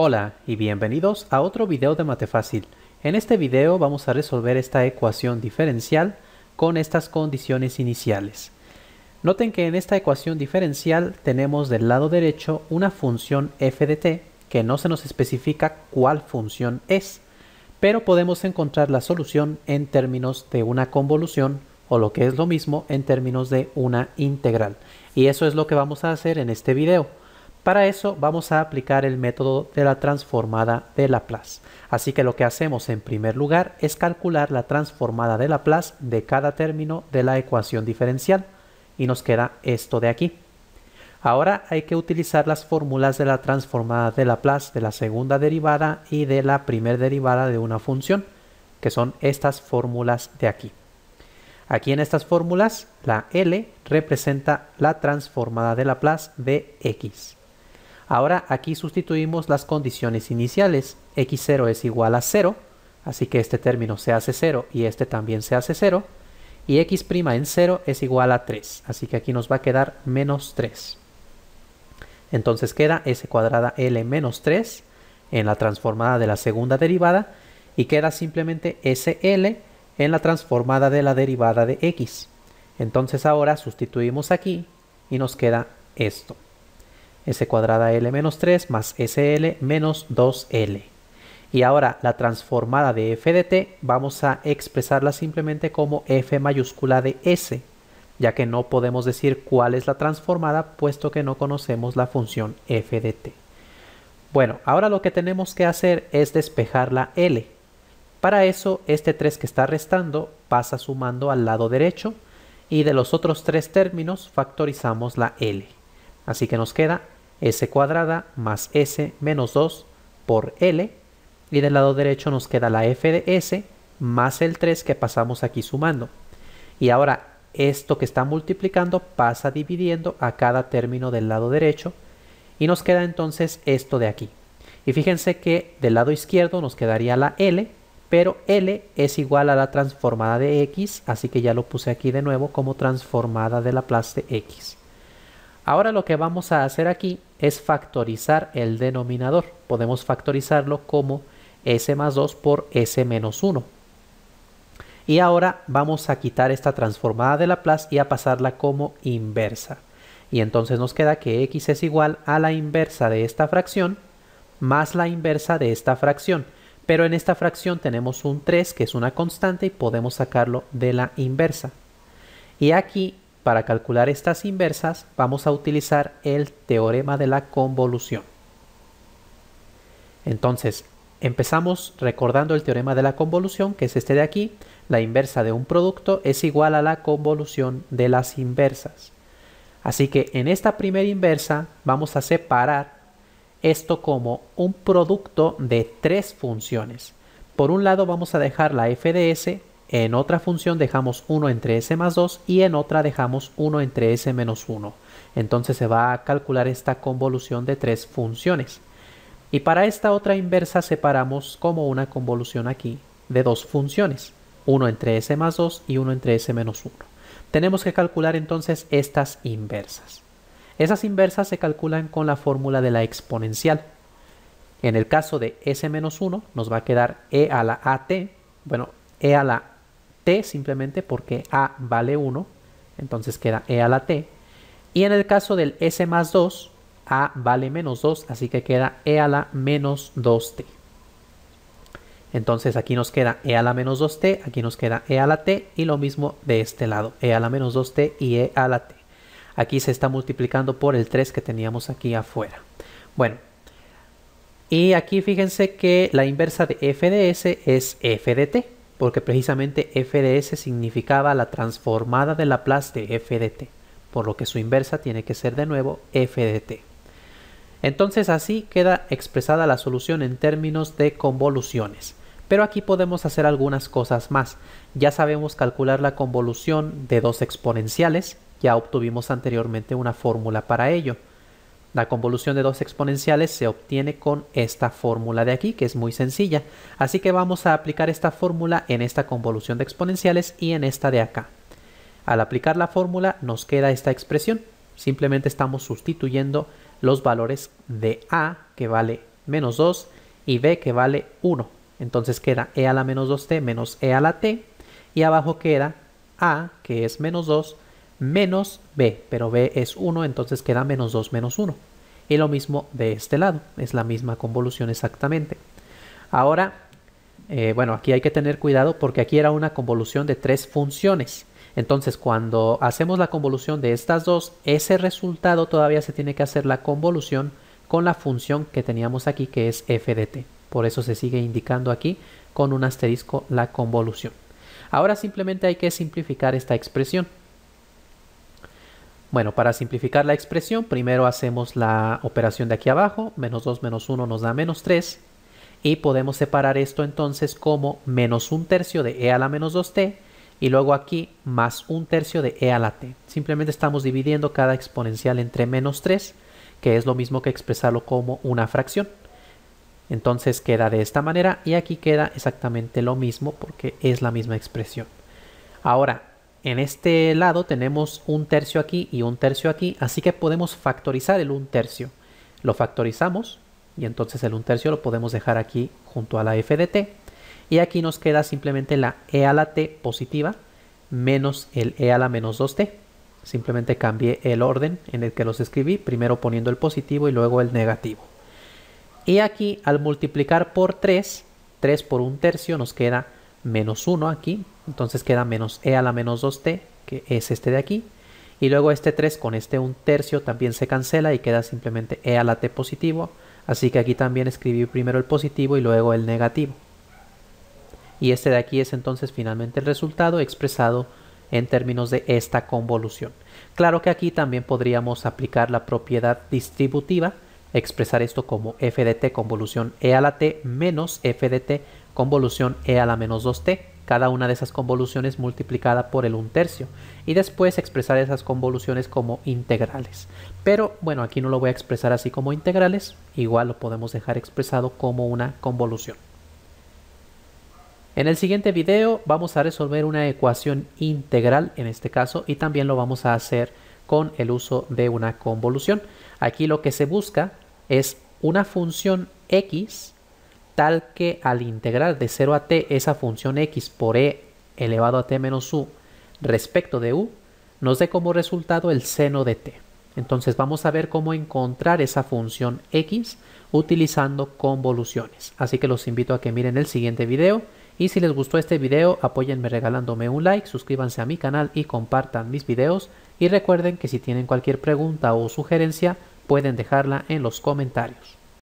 Hola y bienvenidos a otro video de Matefácil. En este video vamos a resolver esta ecuación diferencial con estas condiciones iniciales. Noten que en esta ecuación diferencial tenemos del lado derecho una función f de t que no se nos especifica cuál función es, pero podemos encontrar la solución en términos de una convolución o lo que es lo mismo en términos de una integral. Y eso es lo que vamos a hacer en este video. Para eso vamos a aplicar el método de la transformada de Laplace. Así que lo que hacemos en primer lugar es calcular la transformada de Laplace de cada término de la ecuación diferencial. Y nos queda esto de aquí. Ahora hay que utilizar las fórmulas de la transformada de Laplace de la segunda derivada y de la primera derivada de una función, que son estas fórmulas de aquí. Aquí en estas fórmulas, la L representa la transformada de Laplace de X. Ahora aquí sustituimos las condiciones iniciales. x0 es igual a 0, así que este término se hace 0 y este también se hace 0. Y x' en 0 es igual a 3, así que aquí nos va a quedar menos 3. Entonces queda s cuadrada l menos 3 en la transformada de la segunda derivada y queda simplemente sl en la transformada de la derivada de x. Entonces ahora sustituimos aquí y nos queda esto. S cuadrada L menos 3 más SL menos 2L. Y ahora la transformada de f de t vamos a expresarla simplemente como f mayúscula de s, ya que no podemos decir cuál es la transformada puesto que no conocemos la función f de t. Bueno, ahora lo que tenemos que hacer es despejar la L. Para eso, este 3 que está restando pasa sumando al lado derecho y de los otros tres términos factorizamos la L. Así que nos queda s cuadrada más s menos 2 por l y del lado derecho nos queda la f de s más el 3 que pasamos aquí sumando. Y ahora esto que está multiplicando pasa dividiendo a cada término del lado derecho y nos queda entonces esto de aquí. Y fíjense que del lado izquierdo nos quedaría la L, pero L es igual a la transformada de X, así que ya lo puse aquí de nuevo como transformada de Laplace de X. Ahora lo que vamos a hacer aquí es factorizar el denominador. Podemos factorizarlo como s más 2 por s menos 1. Y ahora vamos a quitar esta transformada de Laplace y a pasarla como inversa. Y entonces nos queda que x es igual a la inversa de esta fracción más la inversa de esta fracción. Pero en esta fracción tenemos un 3 que es una constante y podemos sacarlo de la inversa. Y aquí para calcular estas inversas vamos a utilizar el teorema de la convolución. Entonces, empezamos recordando el teorema de la convolución, que es este de aquí. La inversa de un producto es igual a la convolución de las inversas. Así que en esta primera inversa vamos a separar esto como un producto de tres funciones. Por un lado vamos a dejar la f de en otra función dejamos 1 entre s más 2 y en otra dejamos 1 entre s menos 1. Entonces se va a calcular esta convolución de tres funciones. Y para esta otra inversa separamos como una convolución aquí de dos funciones, 1 entre s más 2 y 1 entre s menos 1. Tenemos que calcular entonces estas inversas. Esas inversas se calculan con la fórmula de la exponencial. En el caso de s menos 1 nos va a quedar e a la at, bueno, e a la simplemente porque a vale 1, entonces queda e a la t. Y en el caso del s más 2, a vale menos 2, así que queda e a la menos 2t. Entonces aquí nos queda e a la menos 2t, aquí nos queda e a la t y lo mismo de este lado, e a la menos 2t y e a la t. Aquí se está multiplicando por el 3 que teníamos aquí afuera. Bueno, y aquí fíjense que la inversa de f de s es f de t porque precisamente FDS significaba la transformada de Laplace de FDT, por lo que su inversa tiene que ser de nuevo FDT. Entonces así queda expresada la solución en términos de convoluciones. Pero aquí podemos hacer algunas cosas más. Ya sabemos calcular la convolución de dos exponenciales, ya obtuvimos anteriormente una fórmula para ello. La convolución de dos exponenciales se obtiene con esta fórmula de aquí, que es muy sencilla. Así que vamos a aplicar esta fórmula en esta convolución de exponenciales y en esta de acá. Al aplicar la fórmula nos queda esta expresión. Simplemente estamos sustituyendo los valores de a, que vale menos 2, y b, que vale 1. Entonces queda e a la menos 2t menos e a la t, y abajo queda a, que es menos 2, menos b, pero b es 1, entonces queda menos 2 menos 1. Y lo mismo de este lado, es la misma convolución exactamente. Ahora, eh, bueno, aquí hay que tener cuidado porque aquí era una convolución de tres funciones. Entonces, cuando hacemos la convolución de estas dos, ese resultado todavía se tiene que hacer la convolución con la función que teníamos aquí, que es f de t. Por eso se sigue indicando aquí con un asterisco la convolución. Ahora simplemente hay que simplificar esta expresión. Bueno, para simplificar la expresión, primero hacemos la operación de aquí abajo, menos 2 menos 1 nos da menos 3, y podemos separar esto entonces como menos un tercio de e a la menos 2t, y luego aquí más un tercio de e a la t. Simplemente estamos dividiendo cada exponencial entre menos 3, que es lo mismo que expresarlo como una fracción. Entonces queda de esta manera y aquí queda exactamente lo mismo porque es la misma expresión. Ahora, en este lado tenemos un tercio aquí y un tercio aquí, así que podemos factorizar el un tercio. Lo factorizamos y entonces el un tercio lo podemos dejar aquí junto a la f de t. Y aquí nos queda simplemente la e a la t positiva menos el e a la menos 2t. Simplemente cambié el orden en el que los escribí, primero poniendo el positivo y luego el negativo. Y aquí al multiplicar por 3, 3 por un tercio nos queda menos 1 aquí, entonces queda menos e a la menos 2t, que es este de aquí, y luego este 3 con este 1 tercio también se cancela y queda simplemente e a la t positivo, así que aquí también escribí primero el positivo y luego el negativo. Y este de aquí es entonces finalmente el resultado expresado en términos de esta convolución. Claro que aquí también podríamos aplicar la propiedad distributiva, expresar esto como f de t convolución e a la t menos f de t convolución e a la menos 2t, cada una de esas convoluciones multiplicada por el 1 tercio, y después expresar esas convoluciones como integrales. Pero bueno, aquí no lo voy a expresar así como integrales, igual lo podemos dejar expresado como una convolución. En el siguiente video vamos a resolver una ecuación integral en este caso y también lo vamos a hacer con el uso de una convolución. Aquí lo que se busca es una función x tal que al integrar de 0 a t esa función x por e elevado a t menos u respecto de u, nos dé como resultado el seno de t. Entonces vamos a ver cómo encontrar esa función x utilizando convoluciones. Así que los invito a que miren el siguiente video. Y si les gustó este video, apóyenme regalándome un like, suscríbanse a mi canal y compartan mis videos. Y recuerden que si tienen cualquier pregunta o sugerencia, pueden dejarla en los comentarios.